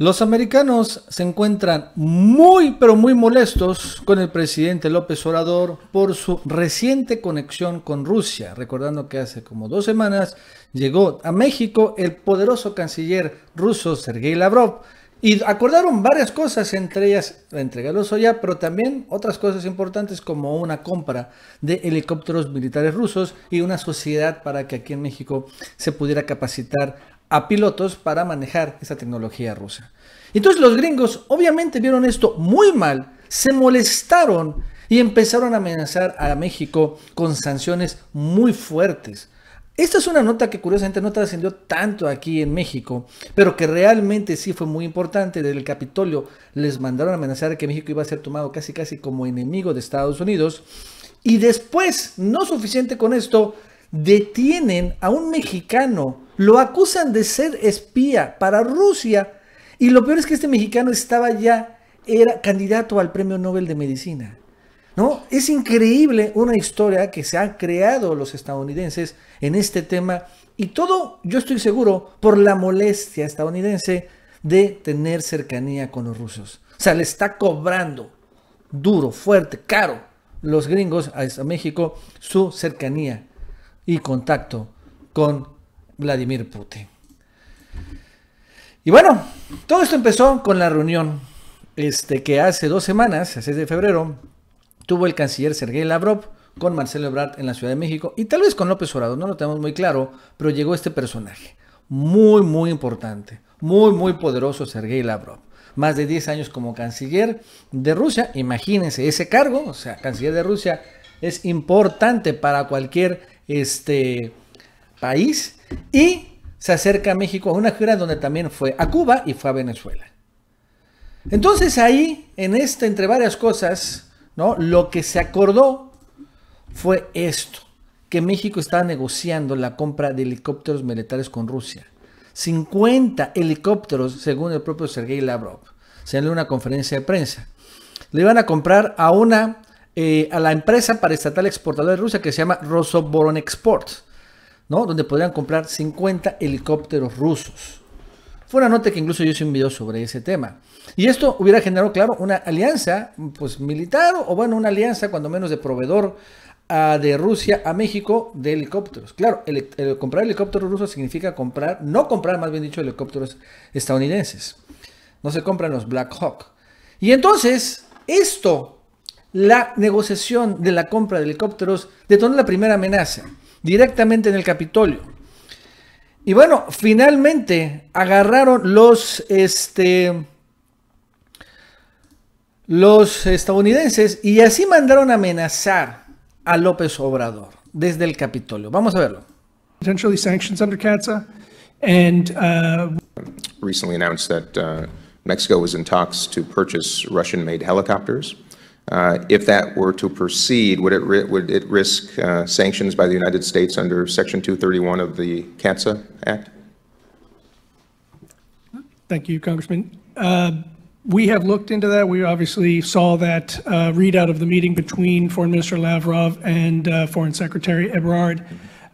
Los americanos se encuentran muy, pero muy molestos con el presidente López Obrador por su reciente conexión con Rusia. Recordando que hace como dos semanas llegó a México el poderoso canciller ruso Sergei Lavrov. Y acordaron varias cosas, entre ellas la entrega ya, pero también otras cosas importantes como una compra de helicópteros militares rusos y una sociedad para que aquí en México se pudiera capacitar a pilotos para manejar esa tecnología rusa. Entonces los gringos obviamente vieron esto muy mal, se molestaron y empezaron a amenazar a México con sanciones muy fuertes. Esta es una nota que curiosamente no trascendió tanto aquí en México, pero que realmente sí fue muy importante. Desde el Capitolio les mandaron a amenazar que México iba a ser tomado casi casi como enemigo de Estados Unidos. Y después, no suficiente con esto, detienen a un mexicano lo acusan de ser espía para Rusia. Y lo peor es que este mexicano estaba ya, era candidato al Premio Nobel de Medicina. ¿No? Es increíble una historia que se han creado los estadounidenses en este tema y todo, yo estoy seguro, por la molestia estadounidense de tener cercanía con los rusos. O sea, le está cobrando duro, fuerte, caro los gringos a México su cercanía y contacto con Vladimir Putin. Y bueno, todo esto empezó con la reunión este, que hace dos semanas, el 6 de febrero, tuvo el canciller Sergei Lavrov con Marcelo Ebrard en la Ciudad de México y tal vez con López Obrador, no lo tenemos muy claro, pero llegó este personaje, muy, muy importante, muy, muy poderoso Sergei Lavrov. Más de 10 años como canciller de Rusia, imagínense ese cargo, o sea, canciller de Rusia es importante para cualquier este, país y se acerca a México a una gira donde también fue a Cuba y fue a Venezuela. Entonces ahí, en esta, entre varias cosas, ¿no? lo que se acordó fue esto, que México estaba negociando la compra de helicópteros militares con Rusia. 50 helicópteros, según el propio Sergei Lavrov, se dio una conferencia de prensa. Le iban a comprar a una, eh, a la empresa paraestatal exportadora de Rusia que se llama Rosoboron Export donde podrían comprar 50 helicópteros rusos. Fue una nota que incluso yo hice un video sobre ese tema. Y esto hubiera generado, claro, una alianza, pues militar, o bueno, una alianza cuando menos de proveedor ah, de Rusia a México de helicópteros. Claro, el, comprar helicópteros rusos significa comprar, no comprar, más bien dicho, helicópteros estadounidenses. No se compran los Black Hawk. Y entonces, esto, la negociación de la compra de helicópteros, detonó la primera amenaza directamente en el Capitolio. Y bueno, finalmente agarraron los, este, los estadounidenses y así mandaron amenazar a López Obrador desde el Capitolio. Vamos a verlo. Potentially sanctions under CATSA and uh... recently announced that uh, Mexico was in talks to purchase Russian-made helicopters. Uh, if that were to proceed, would it, would it risk uh, sanctions by the United States under Section 231 of the CATSA Act? Thank you, Congressman. Uh, we have looked into that. We obviously saw that uh, readout of the meeting between Foreign Minister Lavrov and uh, Foreign Secretary Ebrard.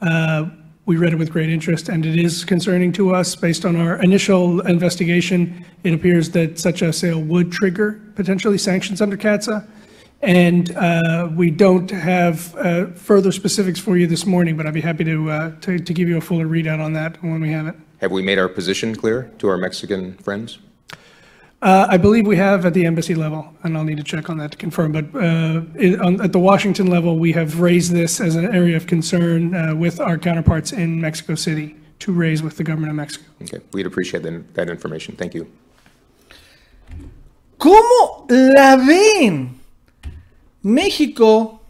Uh, we read it with great interest, and it is concerning to us. Based on our initial investigation, it appears that such a sale would trigger potentially sanctions under CATSA. And uh, we don't have uh, further specifics for you this morning, but I'd be happy to, uh, to, to give you a fuller readout on that when we have it. Have we made our position clear to our Mexican friends? Uh, I believe we have at the embassy level, and I'll need to check on that to confirm. But uh, it, on, at the Washington level, we have raised this as an area of concern uh, with our counterparts in Mexico City to raise with the government of Mexico. Okay, we'd appreciate that, that information. Thank you. ¿Cómo la ven? México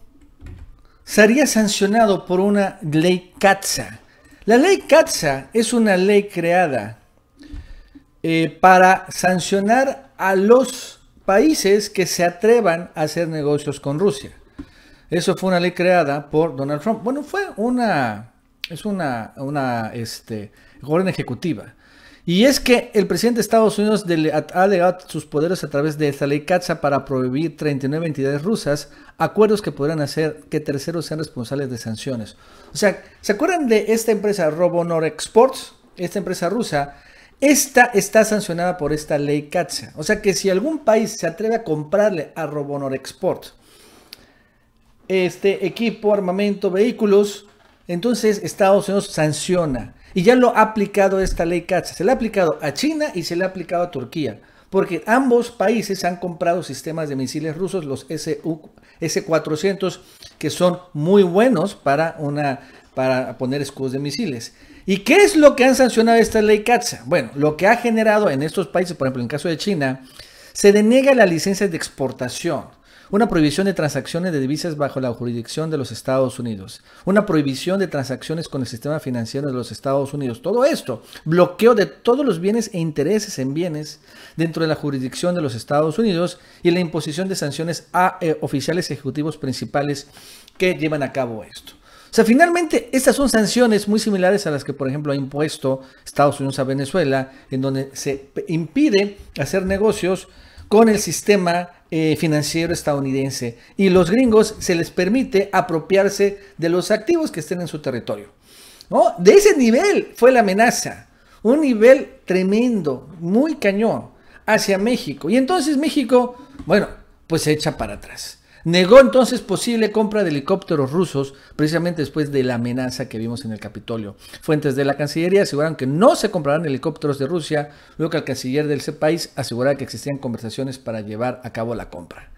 sería sancionado por una ley CATSA. La ley CATSA es una ley creada eh, para sancionar a los países que se atrevan a hacer negocios con Rusia. Eso fue una ley creada por Donald Trump. Bueno, fue una, es una, una, este, orden ejecutiva. Y es que el presidente de Estados Unidos ha delegado sus poderes a través de esta ley CATSA para prohibir 39 entidades rusas acuerdos que podrán hacer que terceros sean responsables de sanciones. O sea, ¿se acuerdan de esta empresa Robonor Exports? Esta empresa rusa. Esta está sancionada por esta ley CATSA. O sea que si algún país se atreve a comprarle a Robonor Exports este equipo, armamento, vehículos, entonces Estados Unidos sanciona y ya lo ha aplicado esta ley CATSA. Se le ha aplicado a China y se le ha aplicado a Turquía, porque ambos países han comprado sistemas de misiles rusos, los S-400, que son muy buenos para, una, para poner escudos de misiles. ¿Y qué es lo que han sancionado esta ley CATSA? Bueno, lo que ha generado en estos países, por ejemplo, en el caso de China, se deniega la licencia de exportación una prohibición de transacciones de divisas bajo la jurisdicción de los Estados Unidos, una prohibición de transacciones con el sistema financiero de los Estados Unidos. Todo esto, bloqueo de todos los bienes e intereses en bienes dentro de la jurisdicción de los Estados Unidos y la imposición de sanciones a eh, oficiales ejecutivos principales que llevan a cabo esto. O sea, finalmente, estas son sanciones muy similares a las que, por ejemplo, ha impuesto Estados Unidos a Venezuela, en donde se impide hacer negocios con el sistema eh, financiero estadounidense y los gringos se les permite apropiarse de los activos que estén en su territorio. ¿no? De ese nivel fue la amenaza, un nivel tremendo, muy cañón, hacia México. Y entonces México, bueno, pues se echa para atrás. Negó entonces posible compra de helicópteros rusos, precisamente después de la amenaza que vimos en el Capitolio. Fuentes de la Cancillería aseguraron que no se comprarán helicópteros de Rusia, luego que el canciller del ese país aseguraba que existían conversaciones para llevar a cabo la compra.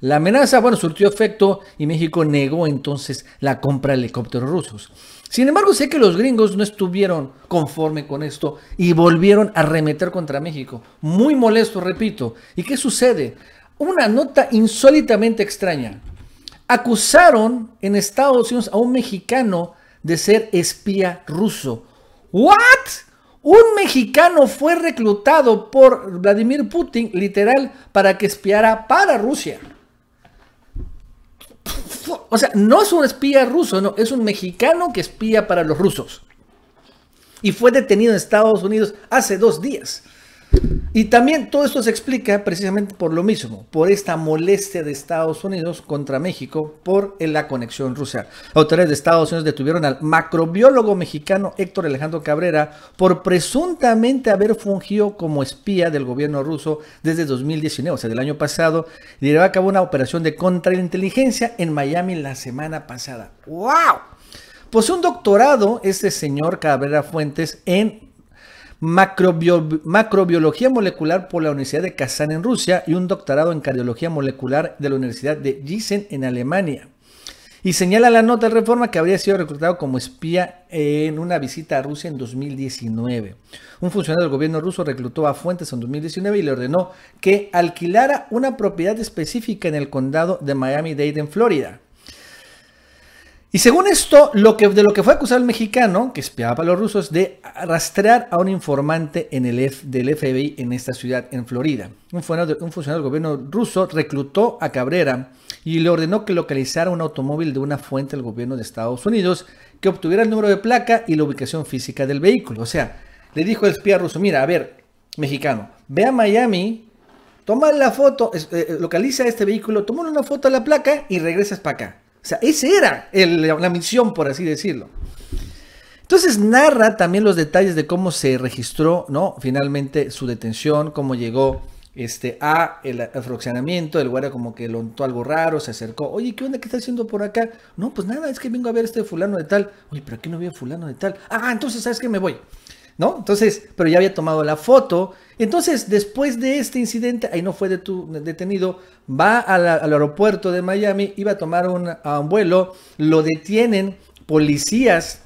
La amenaza, bueno, surtió efecto y México negó entonces la compra de helicópteros rusos. Sin embargo, sé que los gringos no estuvieron conforme con esto y volvieron a remeter contra México. Muy molesto, repito. ¿Y qué sucede? una nota insólitamente extraña. Acusaron en Estados Unidos a un mexicano de ser espía ruso. ¿What? Un mexicano fue reclutado por Vladimir Putin, literal, para que espiara para Rusia. O sea, no es un espía ruso, no, es un mexicano que espía para los rusos. Y fue detenido en Estados Unidos hace dos días. Y también todo esto se explica precisamente por lo mismo, por esta molestia de Estados Unidos contra México por la conexión rusa. Autoridades de Estados Unidos detuvieron al macrobiólogo mexicano Héctor Alejandro Cabrera por presuntamente haber fungido como espía del gobierno ruso desde 2019, o sea, del año pasado, y llevó a cabo una operación de contrainteligencia en Miami la semana pasada. ¡Wow! Posee un doctorado este señor Cabrera Fuentes en macrobiología molecular por la Universidad de Kazán en Rusia y un doctorado en cardiología molecular de la Universidad de Gießen en Alemania. Y señala la nota de reforma que habría sido reclutado como espía en una visita a Rusia en 2019. Un funcionario del gobierno ruso reclutó a Fuentes en 2019 y le ordenó que alquilara una propiedad específica en el condado de Miami-Dade en Florida. Y según esto, lo que, de lo que fue acusado el mexicano, que espiaba a los rusos, de rastrear a un informante en el del FBI en esta ciudad, en Florida. Un funcionario, del gobierno ruso reclutó a Cabrera y le ordenó que localizara un automóvil de una fuente del gobierno de Estados Unidos, que obtuviera el número de placa y la ubicación física del vehículo. O sea, le dijo el espía ruso, mira, a ver, mexicano, ve a Miami, toma la foto, eh, eh, localiza este vehículo, toma una foto a la placa y regresas para acá. O sea, esa era la misión, por así decirlo. Entonces narra también los detalles de cómo se registró, ¿no? Finalmente su detención, cómo llegó este, a el afroxenamiento, el guardia como que lo algo raro, se acercó, oye, ¿qué onda? ¿Qué está haciendo por acá? No, pues nada, es que vengo a ver este fulano de tal, oye, pero aquí no había fulano de tal, ah, ah entonces, ¿sabes qué? Me voy. ¿no? Entonces, pero ya había tomado la foto. Entonces, después de este incidente, ahí no fue detenido, va al aeropuerto de Miami, iba a tomar un, vuelo, lo detienen policías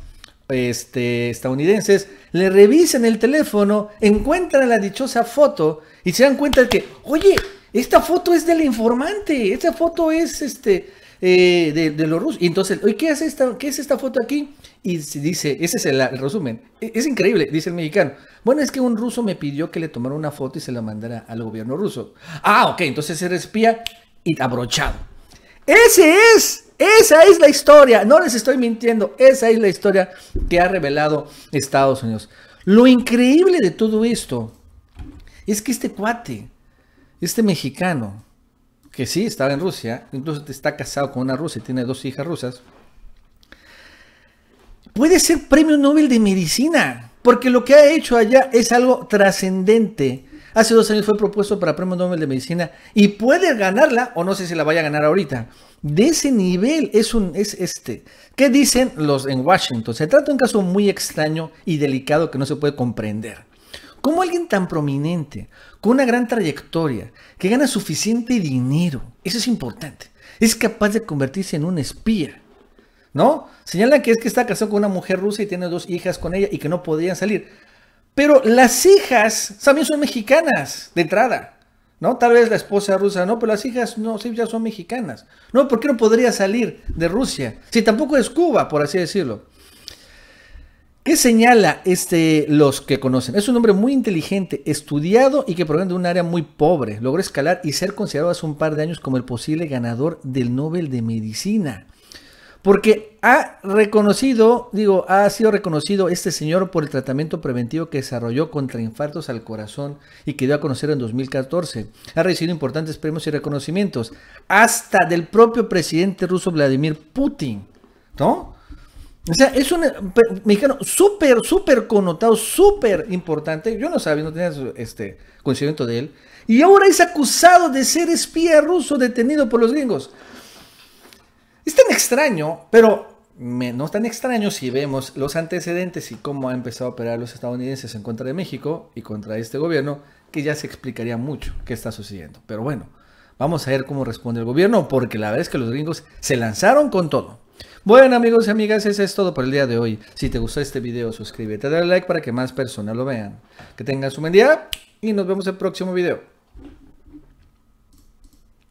este, estadounidenses, le revisan el teléfono, encuentran la dichosa foto y se dan cuenta de que, oye, esta foto es del informante, esta foto es este, eh, de, los rusos. Y entonces, ¿qué, esta, ¿qué es esta foto aquí? Y dice, ese es el, resumen, e, es, increíble, dice el mexicano. Bueno, es que un ruso me pidió que le tomara una foto y se la mandara al gobierno ruso. Ah, ok, entonces se espía y abrochado. Ese es, esa es la historia, no les estoy mintiendo, esa es la historia que ha revelado Estados Unidos. Lo increíble de todo esto es que este cuate, este mexicano, que sí estaba en Rusia, incluso está casado con una rusa y tiene dos hijas rusas, puede ser premio Nobel de Medicina, porque lo que ha hecho allá es algo trascendente. Hace dos años fue propuesto para premio Nobel de Medicina y puede ganarla, o no sé si la vaya a ganar ahorita. De ese nivel es un es este. ¿Qué dicen los en Washington? Se trata de un caso muy extraño y delicado que no se puede comprender. ¿Cómo alguien tan prominente, con una gran trayectoria, que gana suficiente dinero, eso es importante, es capaz de convertirse en un espía? ¿no? Señalan que es que está casado con una mujer rusa y tiene dos hijas con ella y que no podrían salir. Pero las hijas también son mexicanas de entrada, ¿no? Tal vez la esposa rusa no, pero las hijas no, sí, ya son mexicanas. No, ¿por qué no podría salir de Rusia? Si tampoco es Cuba, por así decirlo. ¿Qué señala este, los que conocen? Es un hombre muy inteligente, estudiado y que proviene de un área muy pobre. Logró escalar y ser considerado hace un par de años como el posible ganador del Nobel de Medicina. Porque ha reconocido, digo, ha sido reconocido este señor por el tratamiento preventivo que desarrolló contra infartos al corazón y que dio a conocer en 2014. Ha recibido importantes premios y reconocimientos, hasta del propio presidente ruso Vladimir Putin, ¿no? O sea, es un mexicano súper, súper connotado, súper importante. Yo no sabía, no tenía este conocimiento de él. Y ahora es acusado de ser espía ruso detenido por los gringos. Es tan extraño, pero no tan extraño si vemos los antecedentes y cómo ha empezado a operar los estadounidenses en contra de México y contra este gobierno, que ya se explicaría mucho qué está sucediendo. Pero bueno, vamos a ver cómo responde el gobierno, porque la verdad es que los gringos se lanzaron con todo. Bueno amigos y amigas, eso es todo por el día de hoy. Si te gustó este video, suscríbete, dale like para que más personas lo vean. Que tengan su buen y nos vemos en el próximo video.